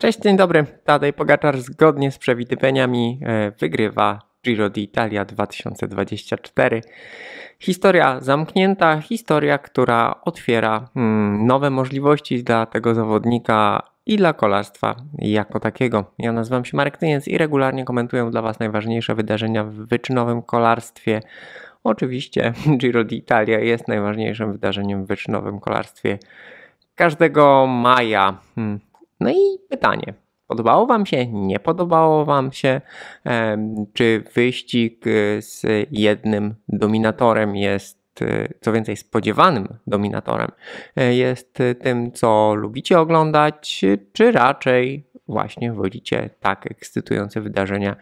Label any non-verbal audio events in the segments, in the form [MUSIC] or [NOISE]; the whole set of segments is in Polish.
Cześć, dzień dobry. Tadej Pogaczar zgodnie z przewidywaniami e, wygrywa Giro d'Italia 2024. Historia zamknięta, historia, która otwiera mm, nowe możliwości dla tego zawodnika i dla kolarstwa jako takiego. Ja nazywam się Marek Tyniec i regularnie komentuję dla Was najważniejsze wydarzenia w wyczynowym kolarstwie. Oczywiście [LAUGHS] Giro d'Italia jest najważniejszym wydarzeniem w wyczynowym kolarstwie każdego maja. Hmm. No i pytanie. Podobało Wam się, nie podobało Wam się? Czy wyścig y, z jednym dominatorem jest y, co więcej spodziewanym dominatorem, y, jest tym, co lubicie oglądać, czy raczej właśnie wolicie tak ekscytujące wydarzenia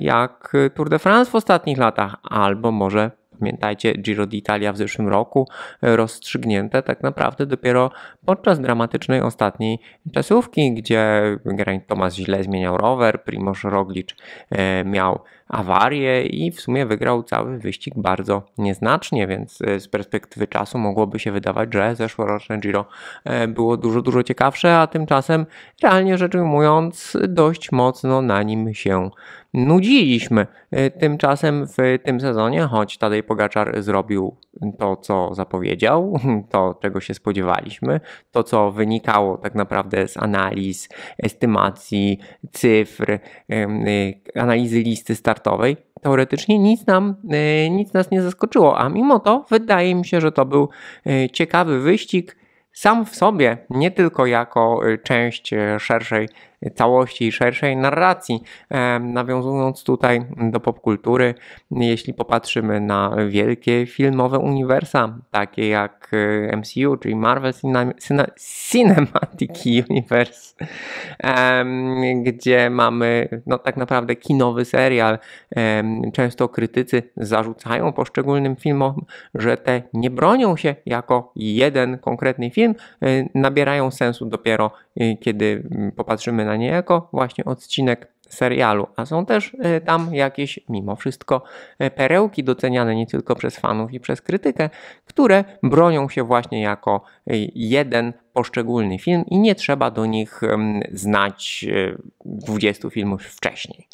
jak Tour de France w ostatnich latach, albo może pamiętajcie Giro d'Italia w zeszłym roku, e, rozstrzygnięte tak naprawdę dopiero podczas dramatycznej ostatniej czasówki, gdzie Geraint Thomas źle zmieniał rower, Primoz Roglic e, miał awarię i w sumie wygrał cały wyścig bardzo nieznacznie, więc e, z perspektywy czasu mogłoby się wydawać, że zeszłoroczne Giro było dużo, dużo ciekawsze, a tymczasem realnie rzecz ujmując dość mocno na nim się nudziliśmy. Y, tymczasem w tym sezonie, choć Tadej Pogaczar zrobił to, co zapowiedział, [LAUGHS] to, czego się spodziewaliśmy, to, co wynikało tak naprawdę z analiz, estymacji, cyfr, y, analizy listy startowej, teoretycznie nic, nam, y, nic nas nie zaskoczyło, a mimo to wydaje mi się, że to był ciekawy wyścig sam w sobie, nie tylko jako część szerszej całości i szerszej narracji. E, nawiązując tutaj do popkultury, jeśli popatrzymy na wielkie filmowe uniwersa, takie jak e, MCU, czyli Marvel Cinematic Universe, e, gdzie mamy no, tak naprawdę kinowy serial. Często krytycy zarzucają poszczególnym filmom, że te nie bronią się jako jeden konkretny film, nabierają sensu dopiero kiedy mm, popatrzymy na jako właśnie odcinek serialu, a są też y, tam jakieś mimo wszystko y, perełki doceniane nie tylko przez fanów i przez krytykę, które bronią się właśnie jako y, jeden poszczególny film i nie trzeba do nich znać 20 filmów wcześniej.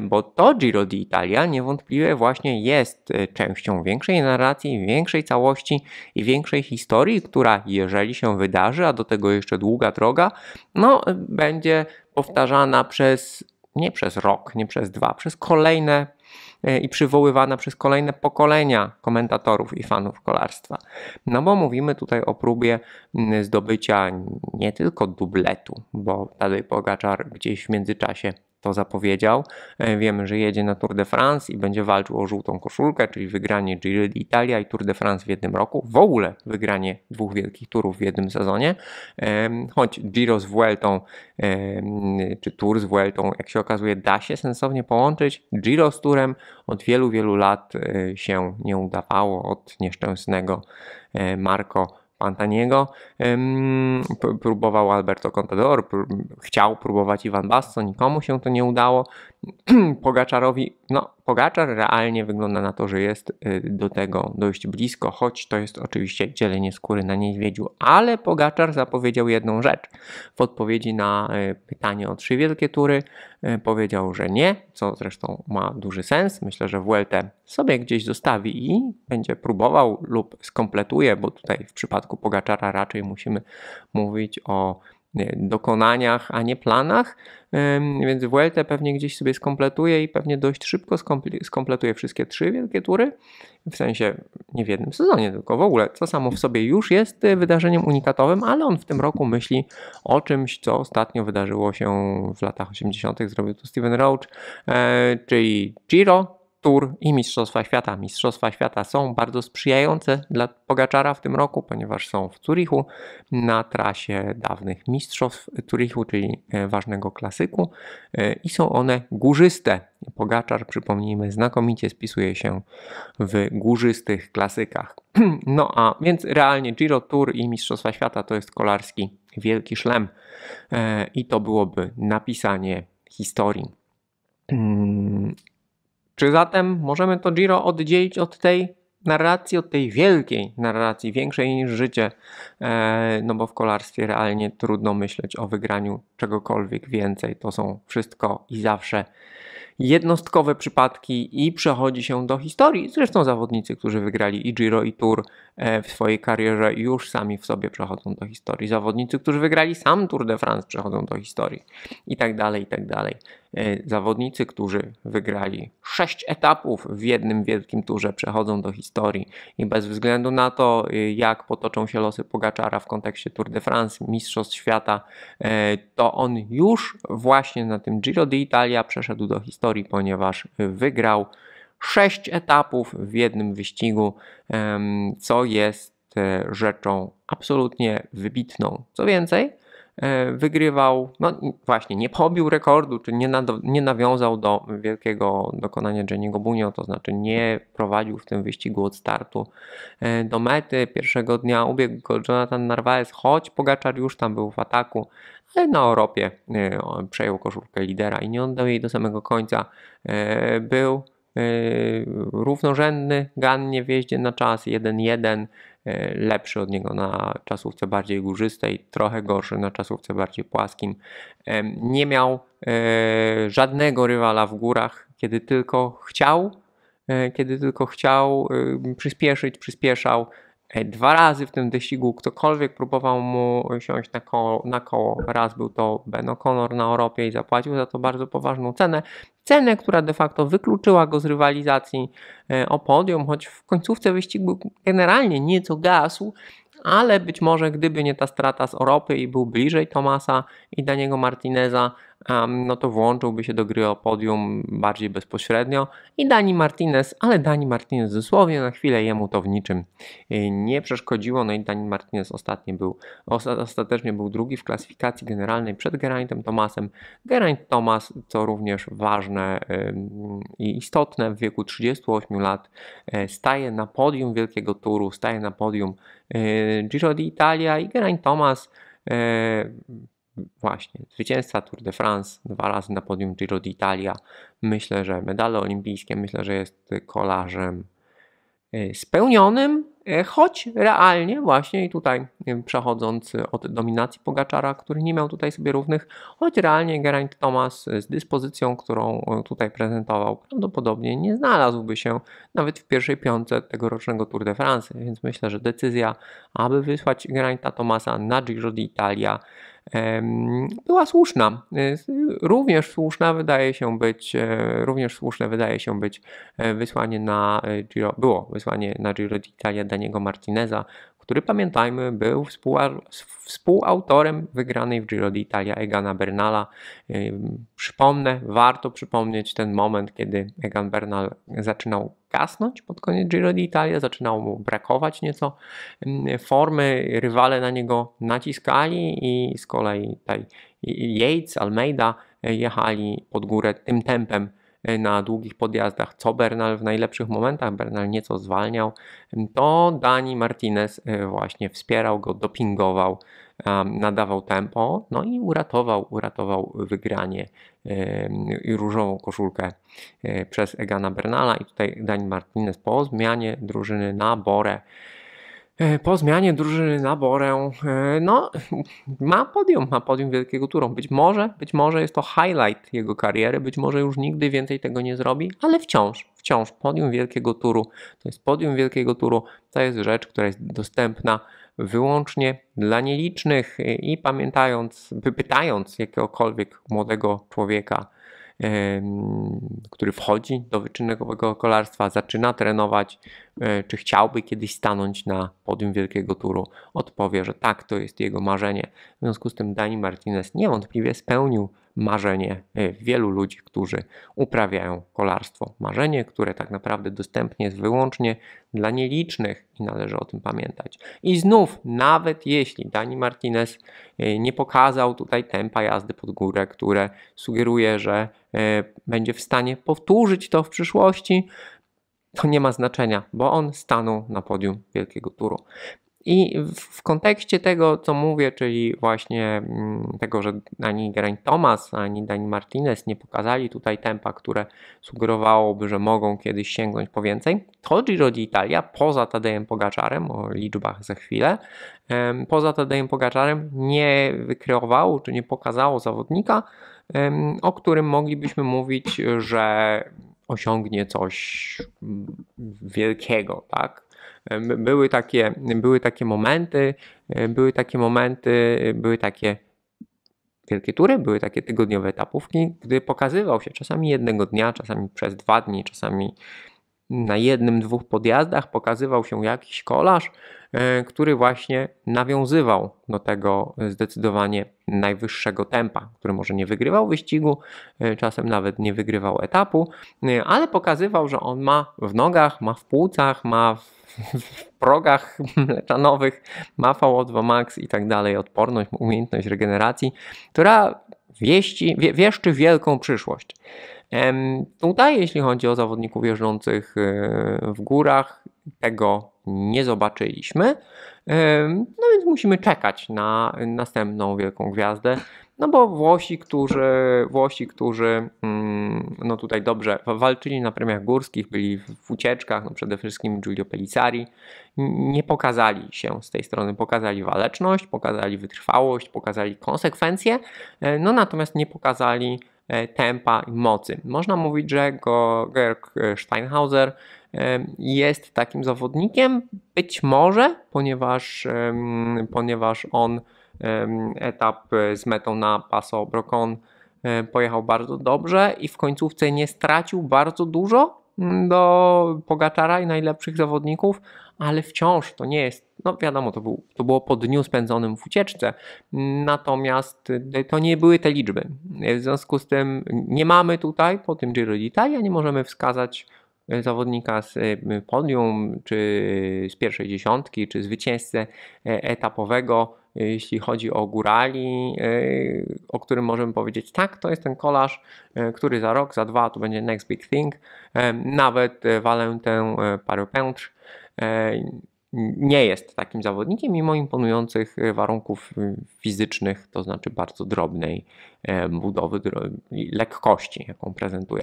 Bo to Giro d'Italia niewątpliwie właśnie jest częścią większej narracji, większej całości i większej historii, która jeżeli się wydarzy, a do tego jeszcze długa droga, no będzie powtarzana przez nie przez rok, nie przez dwa, przez kolejne e, i przywoływana przez kolejne pokolenia komentatorów i fanów kolarstwa. No bo mówimy tutaj o próbie zdobycia nie tylko dubletu, bo Tadej Pogaczar gdzieś w międzyczasie to zapowiedział. E, wiemy, że jedzie na Tour de France i będzie walczył o żółtą koszulkę, czyli wygranie Giro d'Italia i Tour de France w jednym roku. W ogóle wygranie dwóch wielkich turów w jednym sezonie. E, choć Giro z Vueltą, e, czy Tour z Vueltą, jak się okazuje, da się sensownie połączyć. Giro z Tourem od wielu, wielu lat się nie udawało, od nieszczęsnego Marco Pantaniego, próbował Alberto Contador, chciał próbować Iwan Baston, nikomu się to nie udało, [CLEARS THROAT] Pogaczarowi, no Pogaczar realnie wygląda na to, że jest y, do tego dość blisko, choć to jest oczywiście dzielenie skóry na niedźwiedziu, ale Pogaczar zapowiedział jedną rzecz. W odpowiedzi na y, pytanie o trzy wielkie tury y, powiedział, że nie, co zresztą ma duży sens. Myślę, że WLT sobie gdzieś zostawi i będzie próbował lub skompletuje, bo tutaj w przypadku Pogaczara raczej musimy mówić o nie, dokonaniach, a nie planach. Więc Vuelta pewnie gdzieś sobie skompletuje i pewnie dość szybko skompletuje wszystkie trzy wielkie tury. W sensie nie w jednym sezonie, tylko w ogóle, co samo w sobie już jest wydarzeniem unikatowym, ale on w tym roku myśli o czymś, co ostatnio wydarzyło się w latach 80. Zrobił to Steven Roach, e, czyli Giro, Tur i Mistrzostwa Świata. Mistrzostwa Świata są bardzo sprzyjające dla Pogaczara w tym roku, ponieważ są w Zurichu na trasie dawnych Mistrzostw Zurichu, czyli e, ważnego klasyku e, i są one górzyste. Pogaczar, przypomnijmy, znakomicie spisuje się w górzystych klasykach. [CLEARS THROAT] No a więc realnie Giro Tour i Mistrzostwa Świata to jest kolarski wielki szlem e, i to byłoby napisanie historii. Mm, czy zatem możemy to Giro oddzielić od tej narracji, od tej wielkiej narracji, większej niż życie, e, no bo w kolarstwie realnie trudno myśleć o wygraniu czegokolwiek więcej. To są wszystko i zawsze jednostkowe przypadki i przechodzi się do historii. Zresztą zawodnicy, którzy wygrali i Giro i Tour e, w swojej karierze już sami w sobie przechodzą do historii. Zawodnicy, którzy wygrali sam Tour de France przechodzą do historii i tak dalej, i tak dalej. E, zawodnicy, którzy wygrali sześć etapów w jednym wielkim turze, przechodzą do historii i bez względu na to, e, jak potoczą się losy Pogaczara w kontekście Tour de France, Mistrzostw Świata, e, to on już właśnie na tym Giro d'Italia przeszedł do historii, ponieważ wygrał sześć etapów w jednym wyścigu, co jest rzeczą absolutnie wybitną. Co więcej, E, wygrywał, no właśnie, nie pobił rekordu, czy nie, nad, nie nawiązał do wielkiego dokonania Jenniego Bunio, to znaczy nie prowadził w tym wyścigu od startu e, do mety. Pierwszego dnia ubiegł go Jonathan Narvaez, choć Pogaczar już tam był w ataku, ale na Europie e, przejął koszulkę lidera i nie oddał jej do samego końca. Był równorzędny, gannie w jeździe na czas, 1-1 E, lepszy od niego na czasówce bardziej górzystej, trochę gorszy na czasówce bardziej płaskim. E, nie miał e, żadnego rywala w górach, kiedy tylko chciał, kiedy tylko chciał przyspieszyć, przyspieszał. Dwa razy w tym wyścigu ktokolwiek próbował mu siąść na koło. Na koło. Raz był to Ben O'Connor na Europie i zapłacił za to bardzo poważną cenę. Cenę, która de facto wykluczyła go z rywalizacji e, o podium, choć w końcówce wyścigu był generalnie nieco gasł, ale być może gdyby nie ta strata z Europy i był bliżej Tomasa i Daniego Martineza, no to włączyłby się do gry o podium bardziej bezpośrednio i Dani Martinez, ale Dani Martinez dosłownie na chwilę jemu to w niczym e, nie przeszkodziło. No i Dani Martinez ostatnio był, ostatecznie był drugi w klasyfikacji generalnej przed Geraint'em Tomasem. Geraint Thomas, co również ważne i istotne, w wieku 38 lat e, staje na podium Wielkiego Turu, staje na podium e, Giro d'Italia i Geraint Thomas właśnie zwycięzca Tour de France, dwa razy na podium Giro d'Italia. Myślę, że medale olimpijskie, myślę, że jest kolarzem e, spełnionym, e, choć realnie właśnie i tutaj e, przechodząc od dominacji Pogaczara, który nie miał tutaj sobie równych, choć realnie Geraint Thomas z dyspozycją, którą tutaj prezentował, prawdopodobnie nie znalazłby się nawet w pierwszej piątce tegorocznego Tour de France, więc myślę, że decyzja, aby wysłać Geraint'a Thomasa na Giro d'Italia była słuszna. Y, również słuszna wydaje się być, e, również słuszne wydaje się być e, wysłanie na e, Giro, było wysłanie na Giro d'Italia Daniego Martineza, który pamiętajmy był współautorem wygranej w Giro d'Italia Egana Bernala. Przypomnę, warto przypomnieć ten moment, kiedy Egan Bernal zaczynał gasnąć pod koniec Giro d'Italia, zaczynało mu brakować nieco mm, formy, rywale na niego naciskali i z kolei tutaj Yates, Almeida e, jechali pod górę tym tempem e, na długich podjazdach, co Bernal w najlepszych momentach, Bernal nieco zwalniał, to Dani Martinez e, właśnie wspierał go, dopingował, nadawał tempo, no i uratował, uratował wygranie i różową koszulkę e, przez Egana Bernala i tutaj Dani Martinez po zmianie drużyny na Bore. E, po zmianie drużyny na e, no, ma podium, ma podium wielkiego turą. Być może, być może jest to highlight jego kariery, być może już nigdy więcej tego nie zrobi, ale wciąż, wciąż podium wielkiego turu, to jest podium wielkiego turu, to jest rzecz, która jest dostępna wyłącznie dla nielicznych e, i pamiętając, pytając jakiegokolwiek młodego człowieka, który wchodzi do wyczynnego kolarstwa, zaczyna trenować, E, czy chciałby kiedyś stanąć na podium wielkiego turu, odpowie, że tak, to jest jego marzenie. W związku z tym Dani Martinez niewątpliwie spełnił marzenie e, wielu ludzi, którzy uprawiają kolarstwo. Marzenie, które tak naprawdę dostępne jest wyłącznie dla nielicznych i należy o tym pamiętać. I znów, nawet jeśli Dani Martinez e, nie pokazał tutaj tempa jazdy pod górę, które sugeruje, że będzie w stanie powtórzyć to w przyszłości, to nie ma znaczenia, bo on stanął na podium wielkiego turu. I w kontekście tego, co mówię, czyli właśnie mm, tego, że ani Geraint Thomas, ani Dani Martinez nie pokazali tutaj tempa, które sugerowałoby, że mogą kiedyś sięgnąć po więcej, to Giro d'Italia poza Tadejem Pogaczarem, o liczbach za chwilę, poza Tadejem Pogaczarem nie wykreowało czy nie pokazało zawodnika, o którym moglibyśmy mówić, że osiągnie coś wielkiego, tak? Były takie, były takie momenty, były takie momenty, były takie wielkie tury, były takie tygodniowe etapówki, gdy pokazywał się czasami jednego dnia, czasami przez dwa dni, czasami na jednym, dwóch podjazdach pokazywał się jakiś kolarz, E, który właśnie nawiązywał do tego zdecydowanie najwyższego tempa, który może nie wygrywał wyścigu, e, czasem nawet nie wygrywał etapu, e, ale pokazywał, że on ma w nogach, ma w płucach, ma w w progach [LAUGHS] mleczanowych, ma VO2 max i tak dalej, odporność, umiejętność regeneracji, która wieści, wie, wieszczy wielką przyszłość. Tutaj, jeśli chodzi o zawodników jeżdżących w górach, tego nie zobaczyliśmy. No więc musimy czekać na następną wielką gwiazdę. No bo Włosi, którzy, Włosi, którzy mm, no tutaj dobrze walczyli na premiach górskich, byli w ucieczkach, no przede wszystkim Giulio Pellicari, nie pokazali się z tej strony. Pokazali waleczność, pokazali wytrwałość, pokazali konsekwencje, e, no natomiast nie pokazali e, tempa i mocy. Można mówić, że Georg Steinhauser jest takim zawodnikiem, być może, ponieważ, ponieważ on etap e, z metą na Paso Brocon e, pojechał bardzo dobrze i w końcówce nie stracił bardzo dużo mm, do Pogaczara i najlepszych zawodników, ale wciąż to nie jest, no wiadomo, to, był, to było po dniu spędzonym w ucieczce, natomiast e, to nie były te liczby. W związku z tym nie mamy tutaj po tym Giro d'Italia, nie możemy wskazać zawodnika z e, podium, czy z pierwszej dziesiątki, czy zwycięzcę e, etapowego, e, jeśli chodzi o górali, o którym możemy powiedzieć, tak, to jest ten kolarz, który za rok, za dwa to będzie next big thing, nawet parę Parapętrz nie jest takim zawodnikiem, mimo imponujących warunków fizycznych, to znaczy bardzo drobnej budowy, lekkości, jaką prezentuje,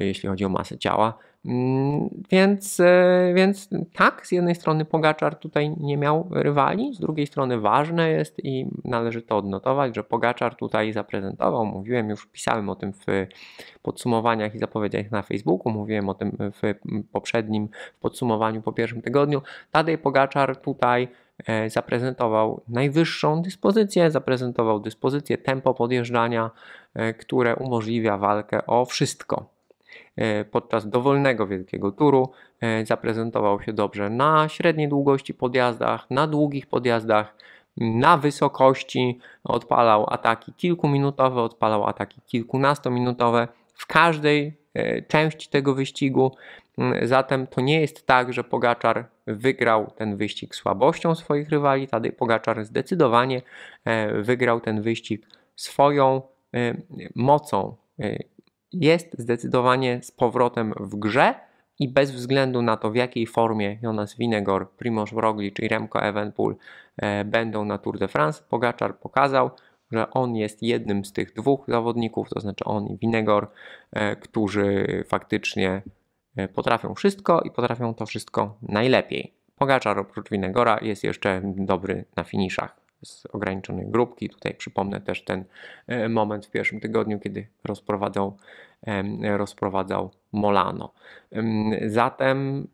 jeśli chodzi o masę ciała. Mm, więc, e, więc tak, z jednej strony Pogaczar tutaj nie miał rywali, z drugiej strony ważne jest i należy to odnotować, że Pogaczar tutaj zaprezentował, mówiłem już, pisałem o tym w podsumowaniach i zapowiedziach na Facebooku, mówiłem o tym w poprzednim podsumowaniu po pierwszym tygodniu. Tadej Pogaczar tutaj e, zaprezentował najwyższą dyspozycję, zaprezentował dyspozycję tempo podjeżdżania, e, które umożliwia walkę o wszystko E, podczas dowolnego wielkiego turu e, zaprezentował się dobrze na średniej długości podjazdach, na długich podjazdach, na wysokości, odpalał ataki kilkuminutowe, odpalał ataki kilkunastominutowe w każdej e, części tego wyścigu. Mm, zatem to nie jest tak, że Pogaczar wygrał ten wyścig słabością swoich rywali. Tadej Pogaczar zdecydowanie wygrał ten wyścig swoją mocą jest zdecydowanie z powrotem w grze i bez względu na to, w jakiej formie Jonas Winegor, Primoz Roglic i Remco Evenpool e, będą na Tour de France, Pogaczar pokazał, że on jest jednym z tych dwóch zawodników, to znaczy on i Winegor, e, którzy faktycznie e, potrafią wszystko i potrafią to wszystko najlepiej. Pogaczar oprócz Winegora jest jeszcze dobry na finiszach z ograniczonej grupki. Tutaj przypomnę też ten e, moment w pierwszym tygodniu, kiedy rozprowadzał, e, rozprowadzał Molano. Zatem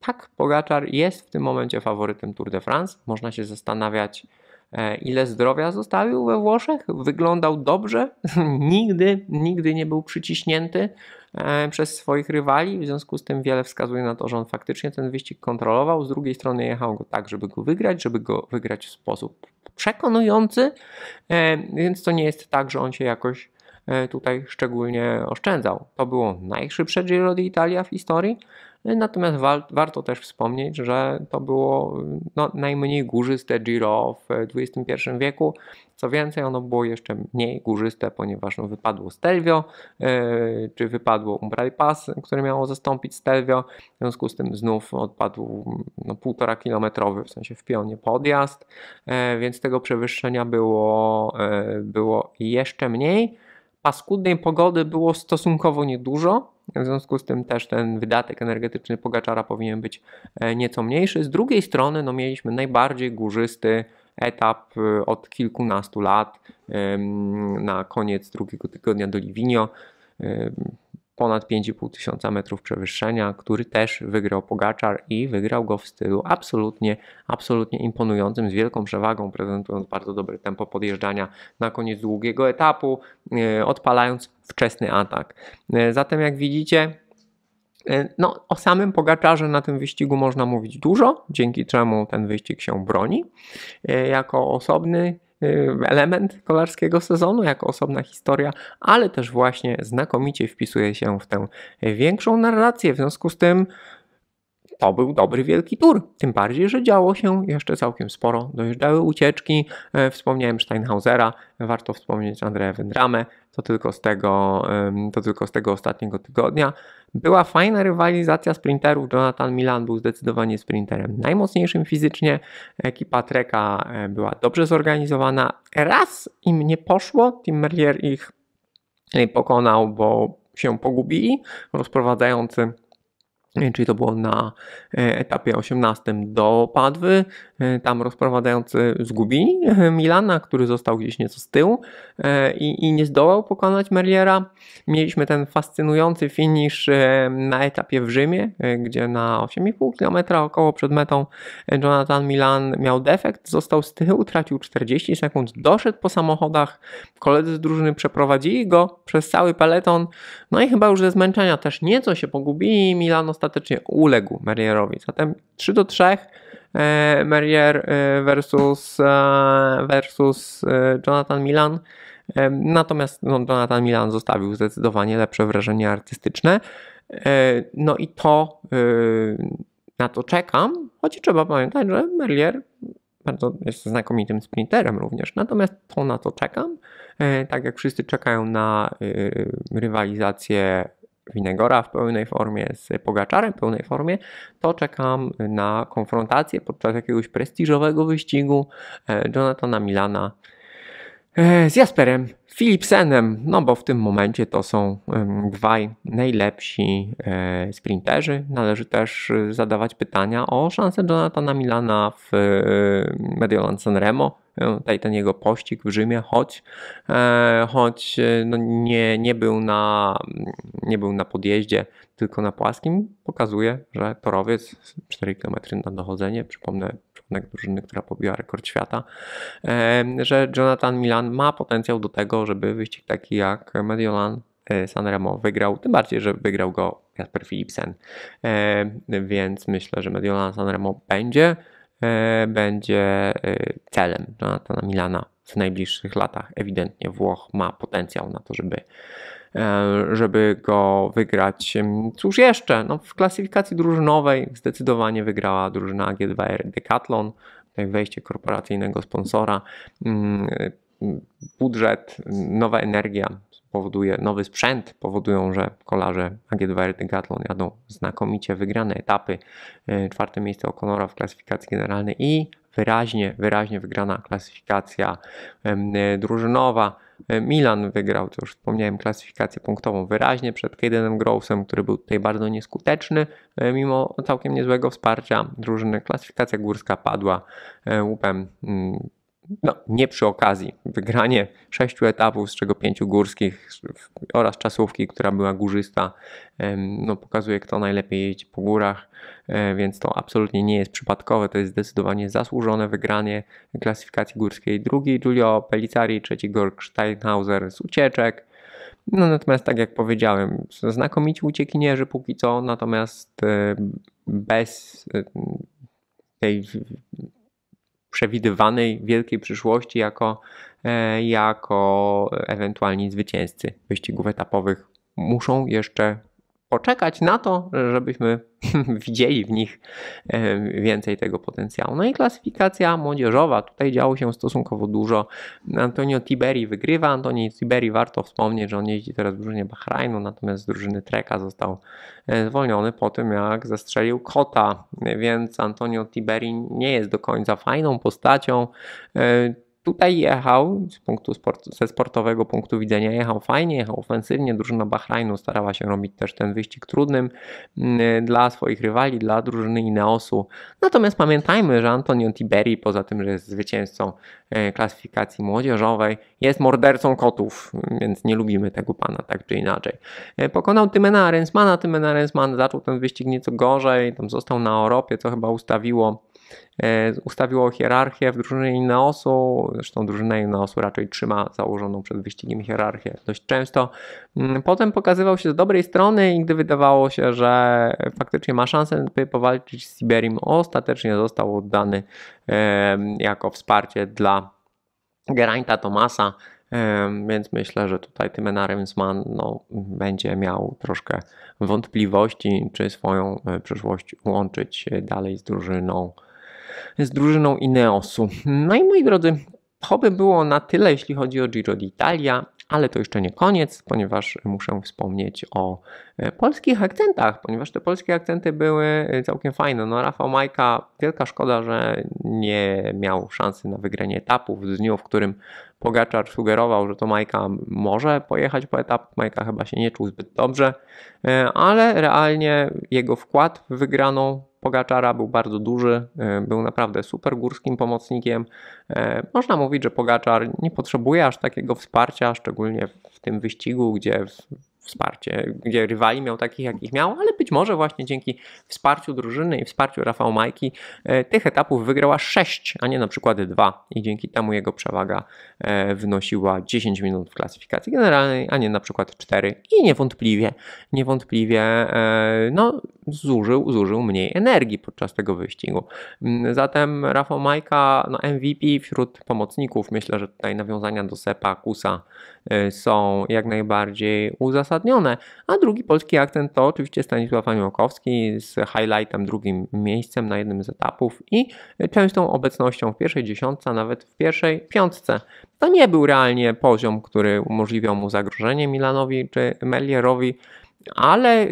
tak, Pogaczar jest w tym momencie faworytem Tour de France. Można się zastanawiać, e, ile zdrowia zostawił we Włoszech. Wyglądał dobrze, [LAUGHS] nigdy, nigdy nie był przyciśnięty. E, przez swoich rywali, w związku z tym wiele wskazuje na to, że on faktycznie ten wyścig kontrolował, z drugiej strony jechał go tak, żeby go wygrać, żeby go wygrać w sposób przekonujący, e, więc to nie jest tak, że on się jakoś e, tutaj szczególnie oszczędzał. To było najszybsze Giro d'Italia w historii, no natomiast wa warto też wspomnieć, że to było no, najmniej górzyste Giro w XXI wieku. Co więcej, ono było jeszcze mniej górzyste, ponieważ no, wypadło Stelvio, yy, czy wypadło Umbrai Pass, które miało zastąpić Stelvio. W związku z tym znów odpadł no, półtora kilometrowy, w sensie w pionie podjazd, yy, więc tego przewyższenia było, yy, było jeszcze mniej. Paskudnej pogody było stosunkowo niedużo, w związku z tym też ten wydatek energetyczny Pogaczara powinien być e, nieco mniejszy. Z drugiej strony no, mieliśmy najbardziej górzysty etap e, od kilkunastu lat na koniec drugiego tygodnia do Livigno ponad 5,5 tysiąca metrów przewyższenia, który też wygrał Pogaczar i wygrał go w stylu absolutnie, absolutnie imponującym, z wielką przewagą, prezentując bardzo dobre tempo podjeżdżania na koniec długiego etapu, e, odpalając wczesny atak. E, zatem jak widzicie, e, no, o samym Pogaczarze na tym wyścigu można mówić dużo, dzięki czemu ten wyścig się broni jako osobny Y, element kolarskiego sezonu jako osobna historia, ale też właśnie znakomicie wpisuje się w tę większą narrację. W związku z tym to był dobry wielki tour. Tym bardziej, że działo się jeszcze całkiem sporo. Dojeżdżały ucieczki, e, wspomniałem Steinhausera, warto wspomnieć Andrea Wendramę, to tylko z tego, to tylko z tego ostatniego tygodnia. Była fajna rywalizacja sprinterów. Jonathan Milan był zdecydowanie sprinterem najmocniejszym fizycznie. Ekipa Treka e, była dobrze zorganizowana. Raz im nie poszło, Tim Merlier ich e, pokonał, bo się pogubili, rozprowadzający E, czyli to było na e, etapie 18 do Padwy. E, tam rozprowadzający zgubili Milana, który został gdzieś nieco z tyłu i, i nie zdołał pokonać Merliera. Mieliśmy ten fascynujący finisz na etapie w Rzymie, gdzie na 8,5 km około przed metą Jonathan Milan miał defekt, został z tyłu, tracił 40 sekund, doszedł po samochodach, koledzy z drużyny przeprowadzili go przez cały peleton, no i chyba już ze zmęczenia też nieco się pogubili, Milan ostatnio ostatecznie uległ Marrierowi. Zatem 3 do 3 e, Merrier e, versus, e, versus Jonathan Milan. Natomiast no, Jonathan Milan zostawił zdecydowanie lepsze wrażenie artystyczne. No i to na to czekam, choć trzeba pamiętać, że Merlier bardzo jest znakomitym sprinterem również. Natomiast to na to czekam. Tak jak wszyscy czekają na rywalizację Winegora w pełnej formie, z Pogaczarem w pełnej formie, to czekam na konfrontację podczas jakiegoś prestiżowego wyścigu e, Jonathana Milana e, z Jasperem Philipsenem, no bo w tym momencie to są dwaj najlepsi e, sprinterzy. Należy też zadawać pytania o szansę Jonathana Milana w Mediolan Sanremo. No, tutaj ten jego pościg w Rzymie, choć, e, choć e, no, nie, nie, był na, nie był na podjeździe, tylko na płaskim, pokazuje, że torowiec 4 km na dochodzenie, przypomnę, przypomnę drużyny, która pobiła rekord świata, e, że Jonathan Milan ma potencjał do tego, żeby wyścig taki jak Mediolan Sanremo wygrał, tym bardziej, że wygrał go Jasper Philipsen, więc myślę, że Mediolan Sanremo będzie E, będzie e, celem Jonathana Milana w najbliższych latach. Ewidentnie Włoch ma potencjał na to, żeby, e, żeby go wygrać. Cóż jeszcze? No, w klasyfikacji drużynowej zdecydowanie wygrała drużyna G2R Decathlon, tutaj wejście korporacyjnego sponsora. Mm, budżet, nowa energia powoduje nowy sprzęt, powodują, że kolarze AG2R Decathlon jadą znakomicie wygrane etapy. E, czwarte miejsce Okonora w klasyfikacji generalnej i wyraźnie, wyraźnie wygrana klasyfikacja e, drużynowa. E, Milan wygrał, to już wspomniałem, klasyfikację punktową wyraźnie przed Cadenem Grossem, który był tutaj bardzo nieskuteczny, mimo całkiem niezłego wsparcia drużyny. Klasyfikacja górska padła łupem mm, no, nie przy okazji. Wygranie sześciu etapów, z czego pięciu górskich oraz czasówki, która była górzysta, no, pokazuje kto najlepiej jeździ po górach, e, więc to absolutnie nie jest przypadkowe, to jest zdecydowanie zasłużone wygranie klasyfikacji górskiej. Drugi Giulio Pelicari, trzeci Georg Steinhauser z ucieczek, no natomiast tak jak powiedziałem, znakomici uciekinierzy póki co, natomiast e, bez e, tej przewidywanej wielkiej przyszłości jako, e, jako ewentualni zwycięzcy wyścigów etapowych muszą jeszcze poczekać na to, żebyśmy [LAUGHS] widzieli w nich e, więcej tego potencjału. No i klasyfikacja młodzieżowa, tutaj działo się stosunkowo dużo. Antonio Tiberi wygrywa, Antonio Tiberi warto wspomnieć, że on jeździ teraz w drużynie Bahrajnu, natomiast z drużyny Treka został e, zwolniony po tym, jak zastrzelił kota, więc Antonio Tiberi nie jest do końca fajną postacią e, tutaj jechał z punktu sport, ze sportowego punktu widzenia, jechał fajnie, jechał ofensywnie, drużyna Bahrajnu starała się robić też ten wyścig trudnym mm, dla swoich rywali, dla drużyny Ineosu. Natomiast pamiętajmy, że Antonio Tiberi, poza tym, że jest zwycięzcą e, klasyfikacji młodzieżowej, jest mordercą kotów, więc nie lubimy tego pana tak czy inaczej. E, pokonał Tymena Arensmana, Tymena Arensman zaczął ten wyścig nieco gorzej, tam został na Europie, co chyba ustawiło E, ustawiło hierarchię w drużynie Inaosu, zresztą drużyna Inaosu raczej trzyma założoną przed wyścigiem hierarchię dość często. Mm, potem pokazywał się z dobrej strony i gdy wydawało się, że faktycznie ma szansę, by powalczyć z Siberim, ostatecznie został oddany e, jako wsparcie dla Geraint'a Tomasa, e, więc myślę, że tutaj Tymena Remsman no, będzie miał troszkę wątpliwości, czy swoją przyszłość łączyć dalej z drużyną z drużyną Ineosu. No i moi drodzy, to by było na tyle, jeśli chodzi o Giro d'Italia, ale to jeszcze nie koniec, ponieważ muszę wspomnieć o E, polskich akcentach, ponieważ te polskie akcenty były e, całkiem fajne. No, Rafał Majka, wielka szkoda, że nie miał szansy na wygranie etapu w dniu, w którym Pogaczar sugerował, że to Majka może pojechać po etap. Majka chyba się nie czuł zbyt dobrze, e, ale realnie jego wkład w wygraną Pogaczara był bardzo duży, był naprawdę super górskim pomocnikiem. Można mówić, że Pogaczar nie potrzebuje aż takiego wsparcia, szczególnie w tym wyścigu, gdzie wsparcie, gdzie rywali miał takich, jakich miał, ale być może właśnie dzięki wsparciu drużyny i wsparciu Rafał Majki e, tych etapów wygrała 6, a nie na przykład 2 i dzięki temu jego przewaga e, wynosiła 10 minut w klasyfikacji generalnej, a nie na przykład 4 i niewątpliwie, niewątpliwie e, no zużył, zużył mniej energii podczas tego wyścigu. Mm, zatem Rafał Majka, no MVP wśród pomocników, myślę, że tutaj nawiązania do Sepa, Kusa y, są jak najbardziej uzasadnione. A drugi polski akcent to oczywiście Stanisław Aniołkowski z highlightem drugim miejscem na jednym z etapów i częstą obecnością w pierwszej dziesiątce, a nawet w pierwszej piątce. To nie był realnie poziom, który umożliwiał mu zagrożenie Milanowi czy Melierowi ale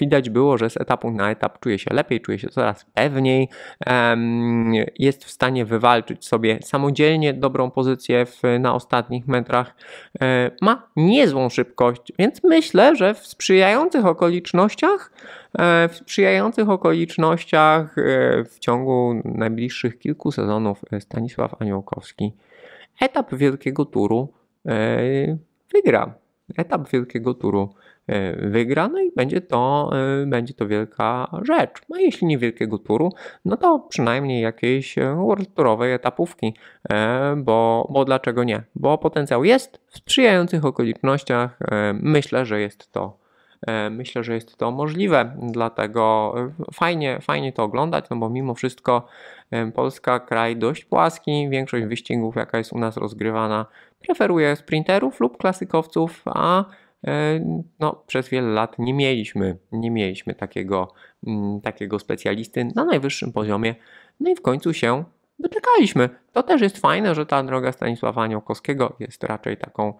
widać było, że z etapu na etap czuje się lepiej, czuje się coraz pewniej, jest w stanie wywalczyć sobie samodzielnie dobrą pozycję w, na ostatnich metrach. E, ma niezłą szybkość, więc myślę, że w sprzyjających okolicznościach, e, w sprzyjających okolicznościach e, w ciągu najbliższych kilku sezonów Stanisław Aniołkowski etap Wielkiego Turu wygra. Etap Wielkiego Turu E, wygra, no i będzie to, e, będzie to wielka rzecz. No jeśli nie wielkiego turu, no to przynajmniej jakiejś e, world tourowej etapówki, bo, bo dlaczego nie? Bo potencjał jest w sprzyjających okolicznościach. Myślę, że jest to myślę, że jest to możliwe, dlatego fajnie, fajnie to oglądać, no bo mimo wszystko Polska kraj dość płaski, większość wyścigów jaka jest u nas rozgrywana preferuje sprinterów lub klasykowców, a E, no, przez wiele lat nie mieliśmy, nie mieliśmy takiego, mm, takiego specjalisty na najwyższym poziomie. No i w końcu się doczekaliśmy. To też jest fajne, że ta droga Stanisława Aniołkowskiego jest raczej taką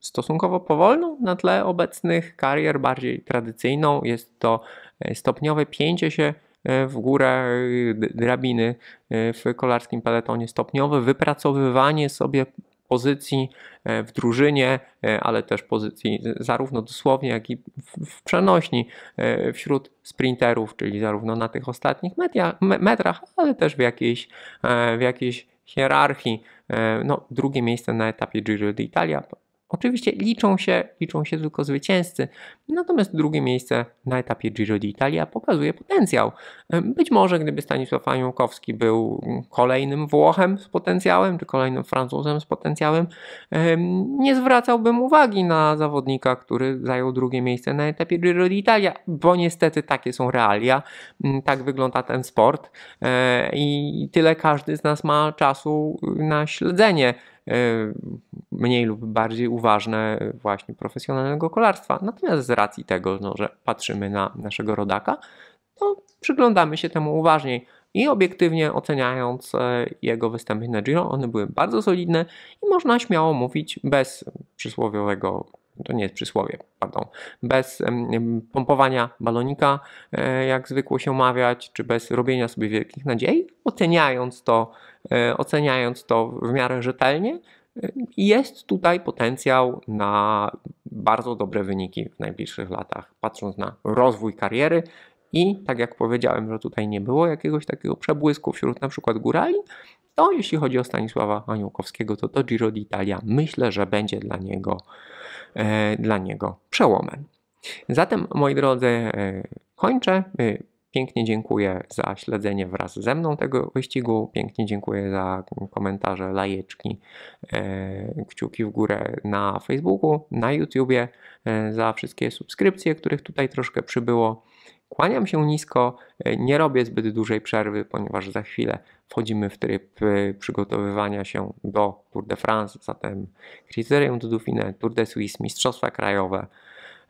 stosunkowo powolną na tle obecnych karier, bardziej tradycyjną. Jest to e, stopniowe pięcie się e, w górę drabiny w kolarskim peletonie, stopniowe wypracowywanie sobie pozycji e, w drużynie, e, ale też pozycji zarówno dosłownie, jak i w przenośni e, wśród sprinterów, czyli zarówno na tych ostatnich media, metrach, ale też w jakiejś, w jakiejś hierarchii. No, drugie miejsce na etapie Giro d'Italia Oczywiście liczą się, liczą się tylko zwycięzcy, natomiast drugie miejsce na etapie Giro d'Italia pokazuje potencjał. Być może gdyby Stanisław Aniłkowski był kolejnym Włochem z potencjałem, czy kolejnym Francuzem z potencjałem, nie zwracałbym uwagi na zawodnika, który zajął drugie miejsce na etapie Giro d'Italia, bo niestety takie są realia, mm, tak wygląda ten sport e, i tyle każdy z nas ma czasu na śledzenie E, mniej lub bardziej uważne właśnie profesjonalnego kolarstwa. Natomiast z racji tego, no, że patrzymy na naszego rodaka, to przyglądamy się temu uważniej i obiektywnie oceniając e, jego występy na Giro, one były bardzo solidne i można śmiało mówić bez przysłowiowego to nie jest przysłowie, pardon, bez pompowania balonika, e, jak zwykło się mawiać, czy bez robienia sobie wielkich nadziei, oceniając to E, oceniając to w miarę rzetelnie, e, jest tutaj potencjał na bardzo dobre wyniki w najbliższych latach, patrząc na rozwój kariery. I tak jak powiedziałem, że tutaj nie było jakiegoś takiego przebłysku wśród na przykład górali, to jeśli chodzi o Stanisława Aniołkowskiego, to to Giro d'Italia myślę, że będzie dla niego, e, dla niego przełomem. Zatem, moi drodzy, e, kończę. E, Pięknie dziękuję za śledzenie wraz ze mną tego wyścigu. Pięknie dziękuję za komentarze, lajeczki, e, kciuki w górę na Facebooku, na YouTubie, e, za wszystkie subskrypcje, których tutaj troszkę przybyło. Kłaniam się nisko, e, nie robię zbyt dużej przerwy, ponieważ za chwilę wchodzimy w tryb przygotowywania się do Tour de France, zatem kryterium du Dauphiné, Tour de Suisse, Mistrzostwa Krajowe,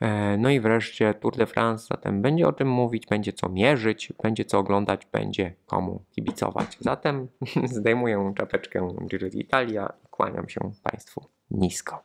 E, no i wreszcie Tour de France zatem będzie o tym mówić, będzie co mierzyć, będzie co oglądać, będzie komu kibicować. Zatem [LAUGHS] zdejmuję czapeczkę Giro d'Italia i kłaniam się Państwu nisko.